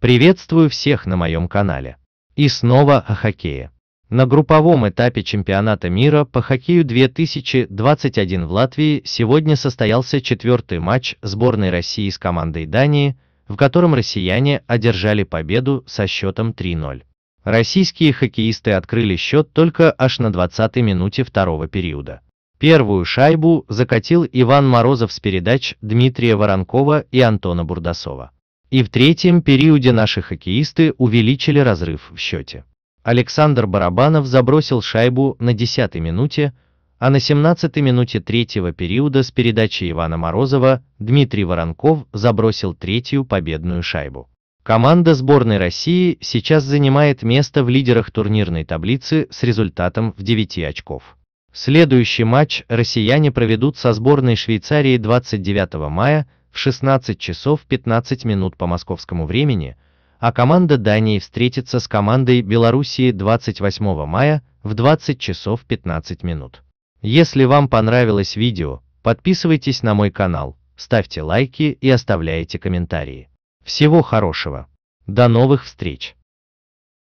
Приветствую всех на моем канале. И снова о хоккее. На групповом этапе чемпионата мира по хоккею 2021 в Латвии сегодня состоялся четвертый матч сборной России с командой Дании, в котором россияне одержали победу со счетом 3-0. Российские хоккеисты открыли счет только аж на 20-й минуте второго периода. Первую шайбу закатил Иван Морозов с передач Дмитрия Воронкова и Антона Бурдасова. И в третьем периоде наши хоккеисты увеличили разрыв в счете. Александр Барабанов забросил шайбу на 10-й минуте, а на 17-й минуте третьего периода с передачи Ивана Морозова Дмитрий Воронков забросил третью победную шайбу. Команда сборной России сейчас занимает место в лидерах турнирной таблицы с результатом в 9 очков. Следующий матч россияне проведут со сборной Швейцарии 29 мая – в 16 часов 15 минут по московскому времени, а команда Дании встретится с командой Белоруссии 28 мая в 20 часов 15 минут. Если вам понравилось видео, подписывайтесь на мой канал, ставьте лайки и оставляйте комментарии. Всего хорошего! До новых встреч!